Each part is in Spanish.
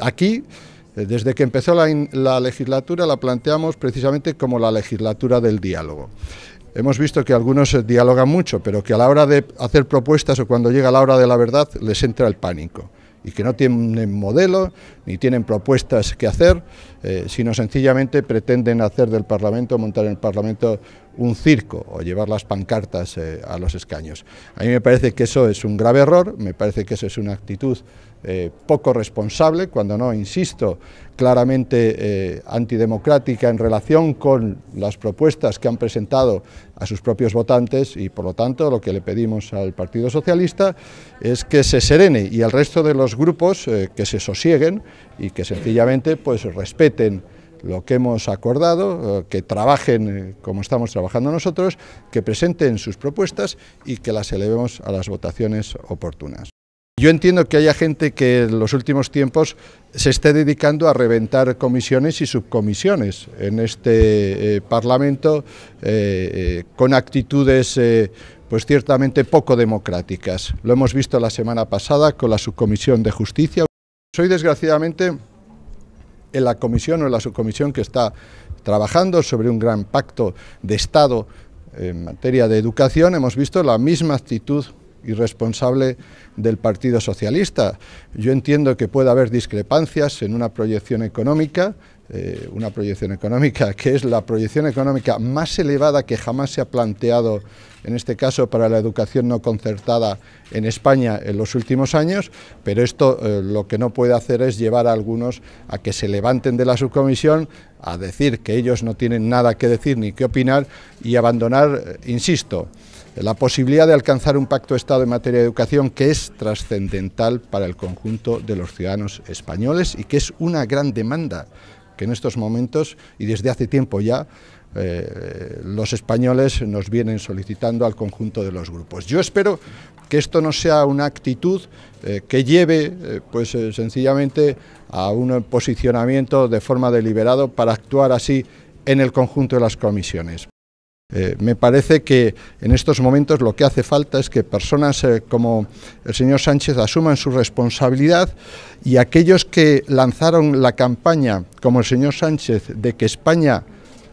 Aquí, eh, desde que empezó la, legislatura, la planteamos precisamente como la legislatura del diálogo. Hemos visto que algunos eh, dialogan mucho, pero que a la hora de hacer propuestas o cuando llega la hora de la verdad les entra el pánico y que no tienen modelo ni tienen propuestas que hacer, eh, sino sencillamente pretenden hacer del Parlamento, montar en el Parlamento un circo o llevar las pancartas eh, a los escaños. A mí me parece que eso es un grave error, me parece que eso es una actitud eh, poco responsable, cuando no, insisto, claramente eh, antidemocrática en relación con las propuestas que han presentado a sus propios votantes y por lo tanto lo que le pedimos al Partido Socialista es que se serene y al resto de los grupos que se sosieguen y que sencillamente pues respeten lo que hemos acordado, eh, que trabajen eh, como estamos trabajando nosotros, que presenten sus propuestas y que las elevemos a las votaciones oportunas. Yo entiendo que haya gente que en los últimos tiempos se esté dedicando a reventar comisiones y subcomisiones en este eh, Parlamento con actitudes pues ciertamente poco democráticas. Lo hemos visto la semana pasada con la subcomisión de justicia. Soy desgraciadamente en la comisión o en la subcomisión que está trabajando sobre un gran pacto de Estado en materia de educación, hemos visto la misma actitud irresponsable del Partido Socialista. Yo entiendo que puede haber discrepancias en una proyección económica, eh, una proyección económica, que es la proyección económica más elevada que jamás se ha planteado, en este caso para la educación no concertada en España en los últimos años, pero esto eh, lo que no puede hacer es llevar a algunos a que se levanten de la subcomisión, a decir que ellos no tienen nada que decir ni que opinar y abandonar, eh, insisto, la posibilidad de alcanzar un pacto de Estado en materia de educación que es trascendental para el conjunto de los ciudadanos españoles y que es una gran demanda que en estos momentos y desde hace tiempo ya eh, los españoles nos vienen solicitando al conjunto de los grupos. Yo espero que esto no sea una actitud eh, que lleve eh, pues sencillamente a un posicionamiento de forma deliberado para actuar así en el conjunto de las comisiones. Eh, me parece que en estos momentos lo que hace falta es que personas eh, como el señor Sánchez asuman su responsabilidad y aquellos que lanzaron la campaña, como el señor Sánchez, de que España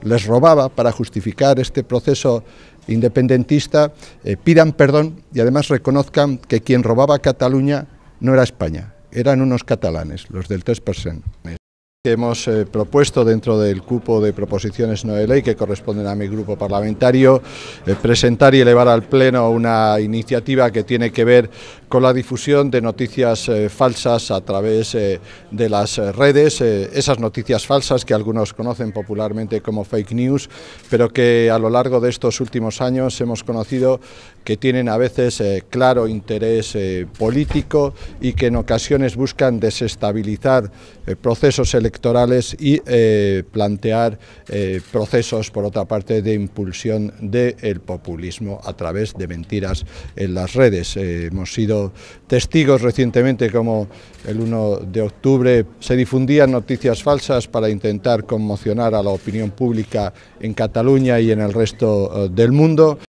les robaba para justificar este proceso independentista, eh, pidan perdón y además reconozcan que quien robaba Cataluña no era España, eran unos catalanes, los del 3% hemos eh, propuesto dentro del cupo de proposiciones no de ley que corresponden a mi grupo parlamentario, eh, presentar y elevar al Pleno una iniciativa que tiene que ver con la difusión de noticias eh, falsas a través eh, de las eh, redes, esas noticias falsas que algunos conocen popularmente como fake news, pero que a lo largo de estos últimos años hemos conocido que tienen a veces claro interés político y que en ocasiones buscan desestabilizar procesos electorales y plantear procesos, por otra parte, de impulsión del populismo a través de mentiras en las redes. hemos sido testigos recientemente como el 1 de octubre se difundían noticias falsas para intentar conmocionar a la opinión pública en Cataluña y en el resto eh, del mundo.